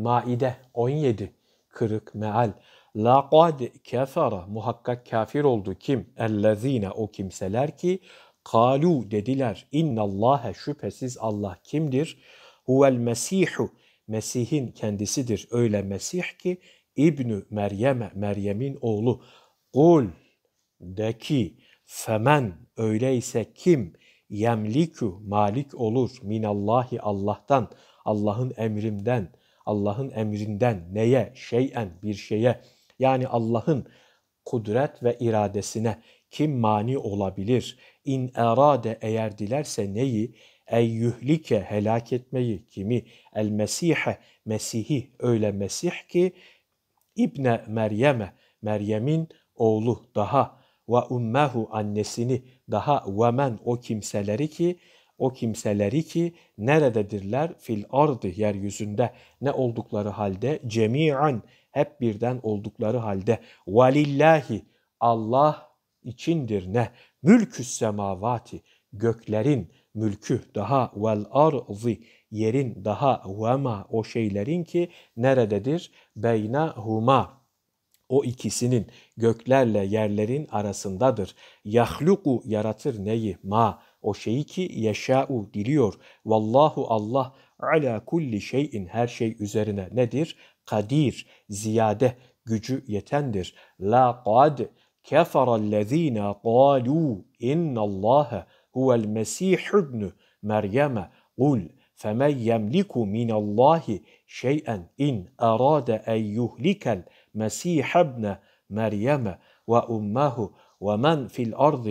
Maide 17 kırık meal. Laqad kafara muhakkak kafir oldu kim? Ellezine o kimseler ki kalu dediler innallâhe şüphesiz Allah kimdir? Huvel mesihu Mesih'in kendisidir. Öyle Mesih ki İbnü Meryem'e Meryem'in oğlu. Kul de ki femen öyleyse kim yemliku malik olur minallahi Allah'tan Allah'ın emrimden Allah'ın emrinden neye, şeyen bir şeye yani Allah'ın kudret ve iradesine kim mani olabilir? İn erade eğer dilerse neyi? Ey yuhlike helak etmeyi kimi? El mesihe mesihi öyle mesih ki İbne Meryem'e Meryem'in oğlu daha ve ummehu annesini daha ve men o kimseleri ki o kimseleri ki nerededirler? Fil ardı yeryüzünde ne oldukları halde cemian hep birden oldukları halde valillahi Allah içindir ne mülkü semavati göklerin mülkü daha vel ardı yerin daha vema o şeylerin ki nerededir beyna huma o ikisinin göklerle yerlerin arasındadır. Yahluku yaratır neyi ma o şeyi ki yeşâ'u diliyor. Vallahu Allah ala kulli şeyin her şey üzerine nedir? Kadir, ziyade, gücü yetendir. La qad keferellezîne qalû Allah, huvel mesih ibn Meryem. kul فَمَنْ يَمْلِكُ مِنَ اللّٰهِ شَيْئًا اِنْ اَرَادَ اَنْ يُهْلِكَ الْمَس۪يحَ ابْنَ مَرْيَمَ وَاُمَّهُ وَمَنْ فِي الْأَرْضِ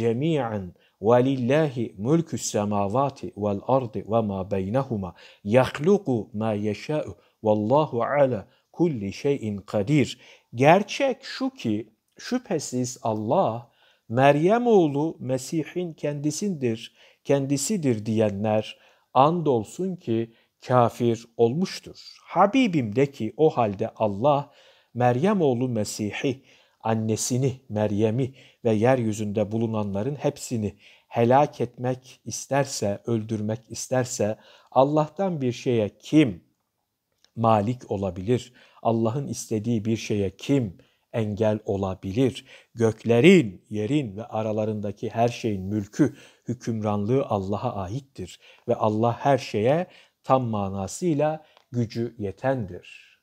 جَمِيعًا وَلِلَّهِ مُلْكُ السَّمَاوَاتِ وَالْاَرْضِ وَمَا بَيْنَهُمَا يَخْلُقُ مَا يَشَاءُ وَاللّٰهُ عَلَى kulli şeyin kadir. Gerçek şu ki şüphesiz Allah Meryem oğlu Mesih'in kendisindir, kendisidir diyenler andolsun ki kafir olmuştur. Habibim de ki o halde Allah Meryem oğlu Mesih'i annesini, Meryem'i ve yeryüzünde bulunanların hepsini helak etmek isterse, öldürmek isterse Allah'tan bir şeye kim malik olabilir? Allah'ın istediği bir şeye kim engel olabilir? Göklerin, yerin ve aralarındaki her şeyin mülkü, hükümranlığı Allah'a aittir ve Allah her şeye tam manasıyla gücü yetendir.